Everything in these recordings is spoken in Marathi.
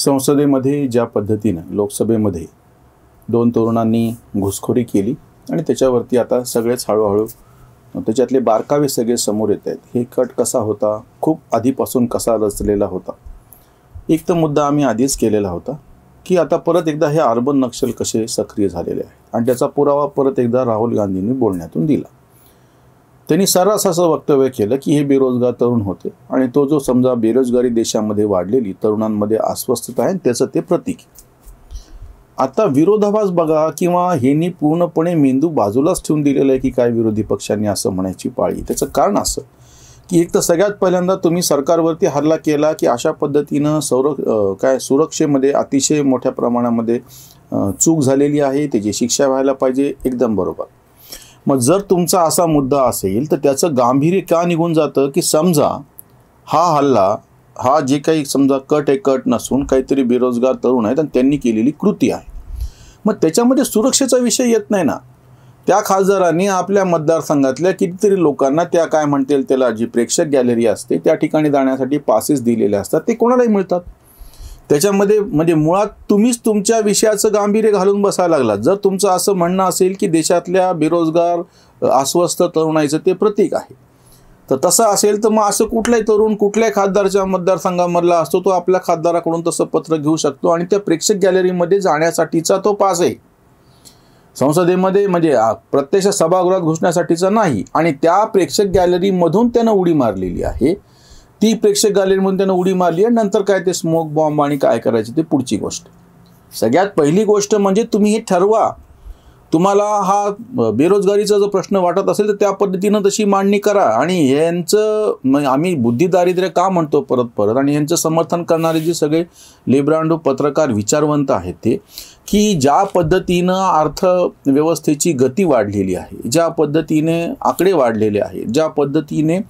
संसदेमध्ये ज्या पद्धतीनं लोकसभेमध्ये दोन तरुणांनी घुसखोरी केली आणि त्याच्यावरती आता सगळेच हळूहळू त्याच्यातले बारकावे सगळे समोर येत आहेत हे कट कसा होता खूप आधीपासून कसा रचलेला होता एक तर मुद्दा आम्ही आधीच केलेला होता की आता परत एकदा हे अर्बन नक्षल कसे सक्रिय झालेले आहे आणि त्याचा पुरावा परत एकदा राहुल गांधींनी बोलण्यातून दिला त्यांनी सर्रास असं वक्तव्य केलं की हे बेरोजगार तरुण होते आणि तो जो समजा बेरोजगारी देशामध्ये वाढलेली तरुणांमध्ये अस्वस्थता आहे त्याचं ते प्रतीक आता विरोधाभास बघा किंवा ह्यांनी पूर्णपणे मेंदू बाजूलाच ठेवून दिलेलं आहे की काय विरोधी पक्षांनी असं म्हणायची पाळी त्याचं कारण असं की एक तर सगळ्यात पहिल्यांदा तुम्ही सरकारवरती हल्ला केला की अशा पद्धतीनं सौर काय सुरक्षेमध्ये अतिशय मोठ्या प्रमाणामध्ये चूक झालेली आहे त्याची शिक्षा व्हायला पाहिजे एकदम बरोबर मग जर तुमचा असा मुद्दा असेल तर त्याचं गांभीर्य का निघून जातं की समजा हा हल्ला हा जे काही समजा कट आहे कट नसून काहीतरी बेरोजगार तरुण आहेत आणि त्यांनी केलेली कृती आहे मग त्याच्यामध्ये सुरक्षेचा विषय येत नाही ना त्या खासदारांनी आपल्या मतदारसंघातल्या कितीतरी लोकांना त्या काय म्हणतील त्याला जी प्रेक्षक गॅलरी असते त्या ठिकाणी जाण्यासाठी पासेस दिलेले असतात ते कोणालाही मिळतात त्याच्यामध्ये म्हणजे मुळात तुम्हीच तुमच्या विषयाचं गांभीर्य घालून बसायला लागलात जर तुमचं असं म्हणणं असेल की देशातल्या बेरोजगार अस्वस्थ तरुणाईचं ते प्रतीक आहे तर तसं असेल तर मग असं कुठलाही तरुण कुठल्याही खासदारच्या मतदारसंघामधला असतो तो आपल्या खासदाराकडून तसं पत्र घेऊ शकतो आणि त्या प्रेक्षक गॅलरीमध्ये जाण्यासाठीचा तो पास आहे संसदेमध्ये म्हणजे प्रत्यक्ष सभागृहात घुसण्यासाठीचा नाही आणि त्या प्रेक्षक गॅलरीमधून त्यानं उडी मारलेली आहे ती प्रेक्षक गॅलरी म्हणून त्यांना उडी मारली आणि नंतर काय ते स्मोक बॉम्ब आणि काय करायचे ते पुढची गोष्ट सगळ्यात पहिली गोष्ट म्हणजे तुम्ही हे ठरवा तुम्हाला हा बेरोजगारीचा जो प्रश्न वाटत असेल तर त्या पद्धतीनं तशी मांडणी करा आणि यांचं आम्ही बुद्धिदारिद्र्य का म्हणतो परत परत आणि यांचं समर्थन करणारे जे सगळे लेब्रांडू पत्रकार विचारवंत आहेत ते की ज्या पद्धतीनं अर्थव्यवस्थेची गती वाढलेली आहे ज्या पद्धतीने आकडे वाढलेले आहेत ज्या पद्धतीने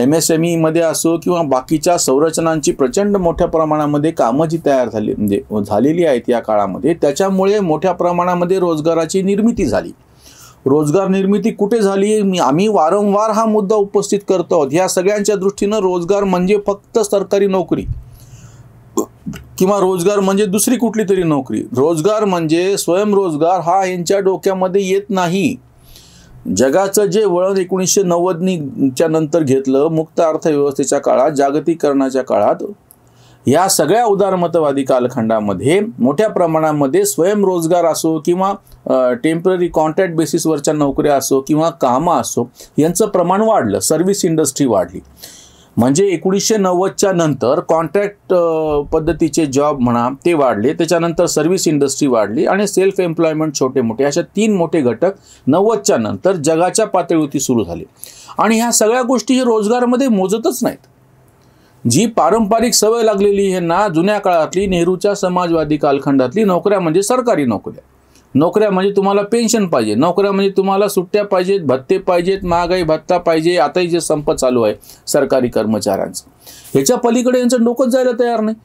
एम एस एम ईमध्ये e असो किंवा बाकीच्या संरचनांची प्रचंड मोठ्या प्रमाणामध्ये कामं जी तयार झाली म्हणजे झालेली आहेत या काळामध्ये त्याच्यामुळे मोठ्या प्रमाणामध्ये रोजगाराची निर्मिती झाली रोजगार निर्मिती कुठे झाली मी आम्ही वारंवार हा मुद्दा उपस्थित करतो आहोत ह्या सगळ्यांच्या दृष्टीनं रोजगार म्हणजे फक्त सरकारी नोकरी किंवा रोजगार म्हणजे दुसरी कुठली तरी नोकरी रोजगार म्हणजे स्वयंरोजगार हा यांच्या डोक्यामध्ये येत नाही जगाचं जे वळण एकोणीसशे नव्वदनीच्या नंतर घेतलं मुक्त अर्थव्यवस्थेच्या काळात जागतिकरणाच्या काळात या सगळ्या उदारमतवादी कालखंडामध्ये मोठ्या प्रमाणामध्ये स्वयंरोजगार असो किंवा टेम्पररी कॉन्ट्रॅक्ट बेसिसवरच्या नोकऱ्या असो किंवा कामं असो यांचं प्रमाण वाढलं सर्व्हिस इंडस्ट्री वाढली म्हणजे एकोणीसशे नव्वदच्या नंतर कॉन्ट्रॅक्ट पद्धतीचे जॉब म्हणा ते वाढले त्याच्यानंतर सर्व्हिस इंडस्ट्री वाढली आणि सेल्फ एम्प्लॉयमेंट छोटे मोठे अशा तीन मोठे घटक नव्वदच्या नंतर जगाच्या पातळीवरती सुरू झाले आणि ह्या सगळ्या गोष्टी रोजगारमध्ये मोजतच नाहीत जी पारंपरिक सवय लागलेली ना जुन्या काळातली नेहरूच्या समाजवादी कालखंडातली नोकऱ्या म्हणजे सरकारी नोकऱ्या नोकऱ्या म्हणजे तुम्हाला पेन्शन पाहिजे नोकऱ्या म्हणजे तुम्हाला सुट्ट्या पाहिजेत भत्ते पाहिजेत महागाई भत्ता पाहिजे आताही जे संप चालू आहे सरकारी कर्मचाऱ्यांचं ह्याच्या पलीकडे यांचं डोकंच जायला तयार नाही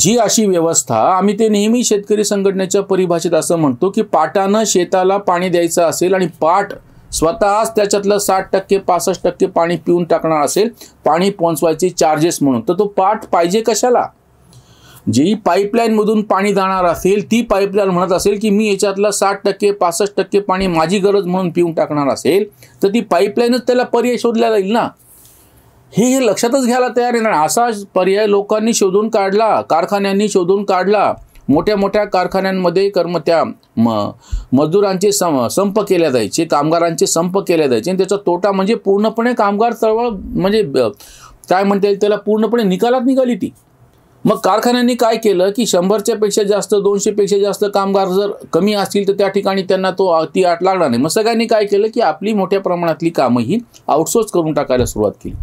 जी अशी व्यवस्था आम्ही ते नेहमी शेतकरी संघटनेच्या परिभाषेत असं म्हणतो की पाटानं शेताला पाणी द्यायचं असेल आणि पाट स्वतःच त्याच्यातलं साठ टक्के पासष्ट टक्के पाणी पिऊन टाकणार असेल पाणी पोहोचवायचे चार्जेस म्हणून तर तो पाठ पाहिजे कशाला जी पाईपलाईनमधून पाणी जाणार असेल ती पाईपलाईन म्हणत असेल की मी याच्यातला साठ टक्के पासष्ट टक्के पाणी माझी गरज म्हणून पिऊन टाकणार असेल तर ती पाईपलाईनच त्याला पर्याय शोधला जाईल ना हे हे लक्षातच घ्यायला तयार येणार असा पर्याय लोकांनी शोधून काढला कारखान्यांनी शोधून काढला मोठ्या मोठ्या कारखान्यांमध्ये कर्म त्या म मजदुरांचे सं संप केल्या जायचे कामगारांचे संप केले जायचे आणि त्याचा तोटा म्हणजे पूर्णपणे कामगार चळवळ म्हणजे काय म्हणता येईल त्याला पूर्णपणे निकालात निघाली ती मग कारखान्यांनी काय केलं की शंभरच्या पेक्षा जास्त दोनशे पेक्षा जास्त कामगार जर कमी असतील तर त्या ठिकाणी त्यांना तो ती आट लागणार नाही मग सगळ्यांनी काय केलं की आपली मोठ्या प्रमाणातली ही आउटसोर्स करून टाकायला सुरुवात केली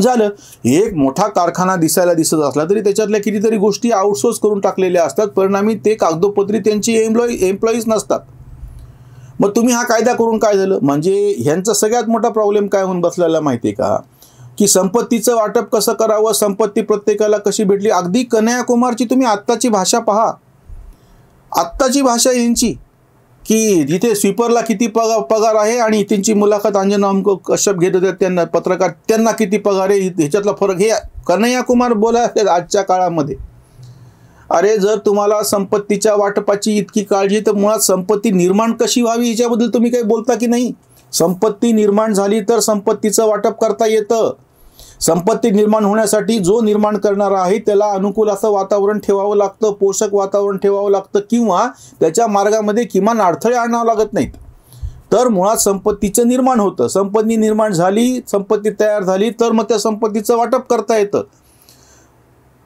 झालं एक मोठा कारखाना दिसायला दिसत असला तरी त्याच्यातल्या कितीतरी गोष्टी आउटसोर्स करून टाकलेल्या असतात परिणामी ते कागदोपत्री त्यांची एम्प्लॉई एम्प्लॉईज नसतात मग तुम्ही हा कायदा करून काय झालं म्हणजे ह्यांचा सगळ्यात मोठा प्रॉब्लेम काय होऊन बसलेला माहिती आहे का की संपत्तीचं वाटप कसं करावं संपत्ती प्रत्येकाला कशी भेटली अगदी कन्याकुमारची तुम्ही आत्ताची भाषा पहा आत्ताची भाषा यांची की तिथे स्वीपरला किती पगार पगार आहे आणि त्यांची मुलाखत अंजना कश्यप घेत होते त्यांना पत्रकार त्यांना किती पगार आहे ह्याच्यातला फरक हे कन्हैयाकुमार बोला आजच्या काळामध्ये अरे जर तुम्हाला संपत्तीच्या वाटपाची इतकी काळजी तर मुळात संपत्ती निर्माण कशी व्हावी याच्याबद्दल तुम्ही काही बोलता की नाही संपत्ती निर्माण झाली तर संपत्तीचं वाटप करता येतं संपत्ती निर्माण होण्यासाठी जो निर्माण करणारा आहे त्याला अनुकूल असं वातावरण ठेवावं लागतं पोषक वातावरण ठेवावं लागतं किंवा त्याच्या मार्गामध्ये किमान अडथळे आणावं लागत नाहीत तर मुळात संपत्तीचं निर्माण होतं संपत्ती निर्माण झाली संपत्ती तयार झाली तर मग त्या संपत्तीचं वाटप करता येतं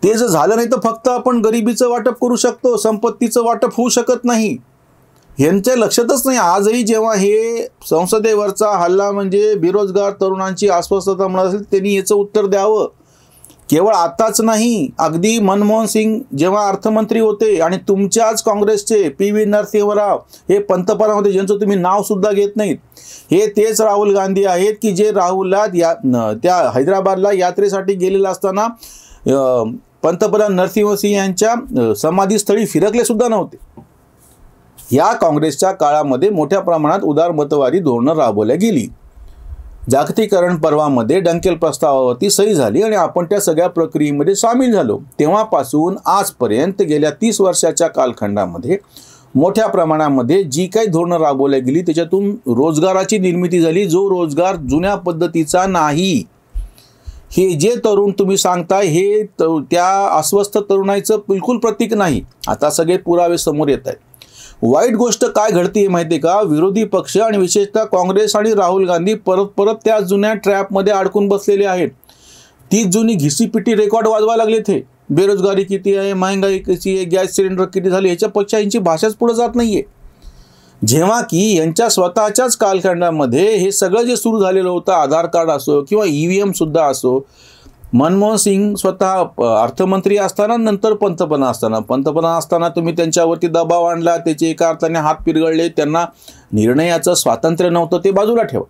ते जर झालं नाही तर फक्त आपण गरिबीचं वाटप करू शकतो संपत्तीचं वाटप होऊ शकत नाही यांच्या लक्षातच नाही आजही जेव्हा हे संसदेवरचा हल्ला म्हणजे बेरोजगार तरुणांची अस्वस्थता म्हणत असेल त्यांनी याचं उत्तर द्यावं केवळ आताच नाही अगदी मनमोहन सिंग जेव्हा अर्थमंत्री होते आणि तुमच्याच काँग्रेसचे पी व्ही नरसिंहराव हे पंतप्रधान होते ज्यांचं तुम्ही नावसुद्धा घेत नाहीत हे तेच राहुल गांधी आहेत की जे राहुलला या त्या हैदराबादला यात्रेसाठी गेलेलं असताना पंतप्रधान नरसिंह सिंह यांच्या समाधीस्थळी फिरकले सुद्धा नव्हते या काँग्रेसच्या काळामध्ये मोठ्या प्रमाणात उदारमतवादी धोरणं राबवल्या गेली जागतिकरण पर्वामध्ये डंकेल प्रस्तावावरती सही झाली आणि आपण त्या सगळ्या प्रक्रियेमध्ये सामील झालो तेव्हापासून आजपर्यंत गेल्या तीस वर्षाच्या कालखंडामध्ये मोठ्या प्रमाणामध्ये जी काही धोरणं राबवल्या गेली त्याच्यातून रोजगाराची निर्मिती झाली जो रोजगार जुन्या पद्धतीचा नाही हे जे तरुण तुम्ही सांगताय हे त्या अस्वस्थ तरुणाईचं बिलकुल प्रतीक नाही आता सगळे पुरावे समोर येत आहेत वाईट गोष्ट काय घडते माहिती का विरोधी पक्ष आणि विशेषतः काँग्रेस आणि राहुल गांधी परत परत त्या जुन्या ट्रॅपमध्ये अडकून बसलेले आहेत ती जुनी घिसीपिटी रेकॉर्ड वाजवा लागले ते बेरोजगारी किती आहे महागाई किती आहे गॅस सिलेंडर किती झाली याच्यापेक्षा यांची भाषाच पुढे जात नाहीये जेव्हा की यांच्या स्वतःच्याच कालखंडामध्ये हे सगळं जे सुरू झालेलं होतं आधार कार्ड असो किंवा ई e सुद्धा असो मनमोहन सिंग स्वतः अर्थमंत्री असताना नंतर पंतप्रधान असताना पंतप्रधान असताना तुम्ही त्यांच्यावरती दबाव आणला त्याचे एका अर्थाने हात पिरगळले त्यांना निर्णयाचं स्वातंत्र्य नव्हतं ते बाजूला ठेवा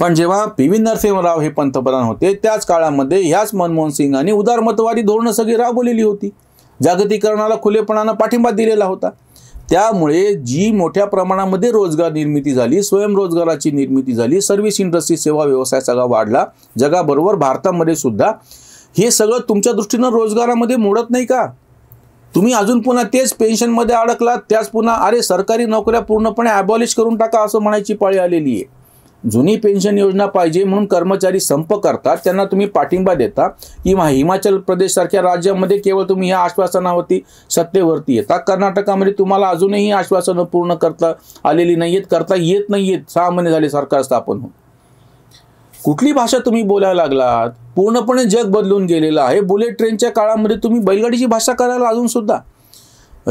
पण जेव्हा पी व्ही नरसिंहराव हे पंतप्रधान होते त्याच काळामध्ये ह्याच मनमोहन सिंगांनी उदारमतवादी धोरणं सगळी राबवलेली होती जागतिकरणाला खुलेपणानं पाठिंबा दिलेला होता त्यामुळे जी मोठ्या प्रमाणामध्ये रोजगार निर्मिती झाली स्वयंरोजगाराची निर्मिती झाली सर्व्हिस इंडस्ट्री सेवा व्यवसाय सगळा वाढला जगाबरोबर भारतामध्ये सुद्धा हे सगळं तुमच्या दृष्टीनं रोजगारामध्ये मोडत नाही का तुम्ही अजून पुन्हा तेच पेन्शनमध्ये अडकलात त्याच पुन्हा अरे सरकारी नोकऱ्या पूर्णपणे ॲबॉलिश करून टाका असं म्हणायची पाळी आलेली आहे जुनी पेन्शन योजना पाहिजे म्हणून कर्मचारी संप करतात त्यांना तुम्ही पाठिंबा देता किंवा हिमाचल प्रदेश सारख्या राज्यामध्ये केवळ तुम्ही या आश्वासनावरती सत्तेवरती येता कर्नाटकामध्ये तुम्हाला अजूनही आश्वासनं पूर्ण करता आलेली नाही आहेत करता येत नाही आहेत सहा महिने झाले सरकार स्थापन होऊन कुठली भाषा तुम्ही बोलायला लागलात पूर्णपणे जग बदलून गेलेलं आहे बुलेट ट्रेनच्या काळामध्ये तुम्ही बैलगाडीची भाषा करायला अजून सुद्धा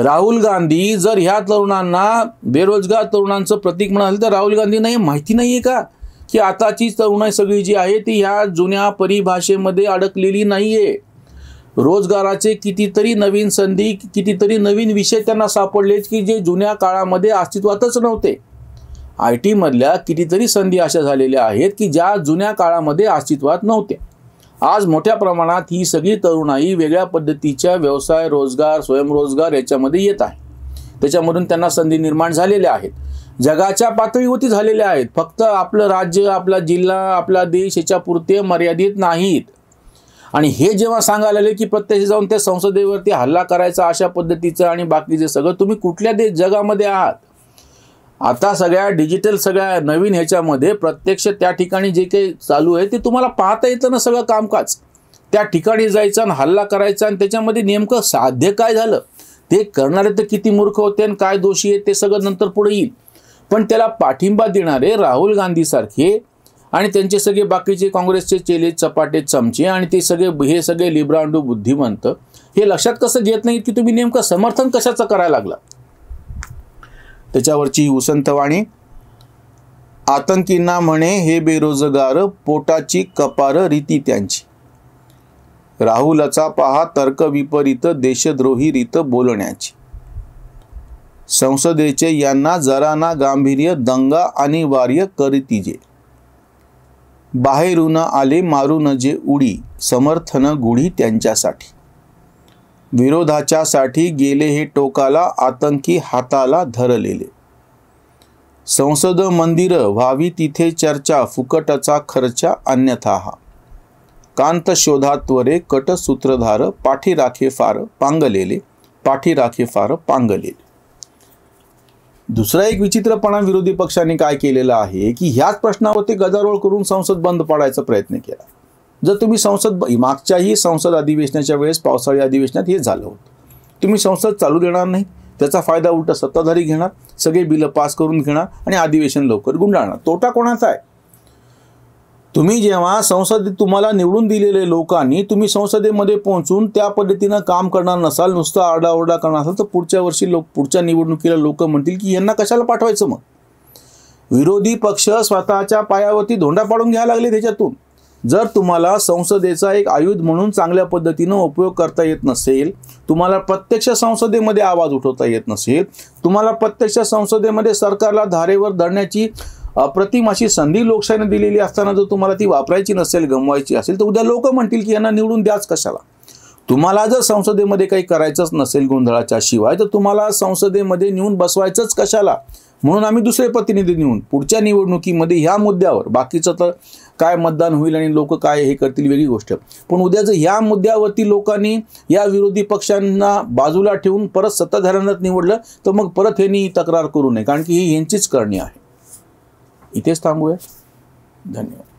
राहुल गांधी जर ह्या तरुणांना बेरोजगार तरुणांचं प्रतीक म्हणाल तर राहुल गांधींना हे माहिती नाही आहे का की आताची तरुणाई सगळी जी आहे ती ह्या जुन्या परिभाषेमध्ये अडकलेली नाही आहे रोजगाराचे कितीतरी नवीन संधी कितीतरी नवीन विषय त्यांना सापडले की जे जुन्या काळामध्ये अस्तित्वातच नव्हते आय टीमधल्या कितीतरी संधी अशा झालेल्या आहेत की ज्या जुन्या काळामध्ये अस्तित्वात नव्हत्या आज मोठ्या प्रमाणात ही सगळी तरुणाई वेगळ्या पद्धतीच्या व्यवसाय रोजगार स्वयंरोजगार याच्यामध्ये येत आहे त्याच्यामधून त्यांना संधी निर्माण झालेल्या आहेत जगाच्या पातळीवरती झालेल्या आहेत फक्त आपलं राज्य आपला जिल्हा आपला देश याच्यापुरते मर्यादित नाहीत आणि हे जेव्हा सांगायला आले की प्रत्यक्ष जाऊन त्या संसदेवरती हल्ला करायचा अशा पद्धतीचं आणि बाकीचे सगळं तुम्ही कुठल्या देश जगामध्ये आहात आता सगळ्या डिजिटल सगळ्या नवीन ह्याच्यामध्ये प्रत्यक्ष त्या ठिकाणी जे काही चालू आहे ते तुम्हाला पाहता येतं ना सगळं कामकाज त्या ठिकाणी जायचं आणि हल्ला करायचा आणि त्याच्यामध्ये नेमकं साध्य काय झालं ते करणारे तर किती मूर्ख होते आणि काय दोषी आहेत ते सगळं नंतर पुढे येईल पण त्याला पाठिंबा देणारे राहुल गांधीसारखे आणि त्यांचे सगळे बाकीचे काँग्रेसचे चेले चपाटे चमचे आणि ते सगळे हे सगळे लिब्रांडू बुद्धिमंत हे लक्षात कसं घेत नाहीत की तुम्ही नेमकं समर्थन कशाचं करायला लागला त्याच्यावरची उसंतवाणी आतंकींना म्हणे हे बेरोजगार पोटाची कपार रीती त्यांची राहुलचा पहा तर्क विपरीत देशद्रोही रीत बोलण्याची संसदेचे यांना जराना गांभीर्य दंगा अनिवार्य जे बाहेरून आले मारून जे उडी समर्थन गुढी त्यांच्यासाठी विरोधाच्यासाठी गेले हे टोकाला आतंकी हाताला धरलेले संसद मंदिर व्हावी तिथे चर्चा फुकटचा खर्चा अन्यथा हा कांत शोधात्वरे कट सूत्रधार पाठी राखे फार पांगलेले पाठी राखे फार पांगलेले दुसरा एक विचित्रपणा विरोधी पक्षाने काय केलेला आहे की ह्याच प्रश्नावरती गदारोळ करून संसद बंद पाडायचा प्रयत्न केला जर तुम्ही संसद मागच्याही संसद अधिवेशनाच्या वेळेस पावसाळी अधिवेशनात हे झालं होतं तुम्ही संसद चालू देणार नाही त्याचा फायदा उलटा सत्ताधारी घेणार सगळे बिलं पास करून घेणार आणि अधिवेशन लवकर गुंडाळणार तोटा कोणाचा आहे तुम्ही जेव्हा संसदेत तुम्हाला निवडून दिलेले लोकांनी तुम्ही संसदेमध्ये पोहोचून त्या पद्धतीनं काम करणार नसाल नुसतं आरडाओरडा करणार असाल तर पुढच्या वर्षी लोक पुढच्या निवडणुकीला लोक म्हणतील की यांना कशाला पाठवायचं मग विरोधी पक्ष स्वतःच्या पायावरती धोंडा पाडून घ्यायला लागले त्याच्यातून जर तुम्हाला संसदेचा एक आयुध म्हणून चांगल्या पद्धतीनं उपयोग करता येत नसेल तुम्हाला प्रत्यक्ष संसदेमध्ये आवाज उठवता येत नसेल तुम्हाला प्रत्यक्ष संसदेमध्ये सरकारला धारेवर धरण्याची अप्रतिम अशी संधी लोकशाहीने दिलेली असताना जर तुम्हाला ती वापरायची नसेल गमवायची असेल तर उद्या लोक म्हणतील की यांना निवडून द्याच कशाला तुम्हाला जर संसदेमध्ये काही करायचंच नसेल गोंधळाच्या शिवाय तर तुम्हाला संसदेमध्ये नेऊन बसवायचंच कशाला म्हणून आम्ही दुसरे प्रतिनिधी नेऊन पुढच्या निवडणुकीमध्ये ह्या मुद्द्यावर बाकीचं तर काय मतदान होईल आणि लोक काय हे करतील वेगळी गोष्ट पण उद्या जर ह्या मुद्द्यावरती लोकांनी या विरोधी पक्षांना बाजूला ठेवून परत सत्ताधाऱ्यांनाच निवडलं तर मग परत ह्यांनी तक्रार करू नये कारण की ही यांचीच करणी आहे इथेच थांबूया धन्यवाद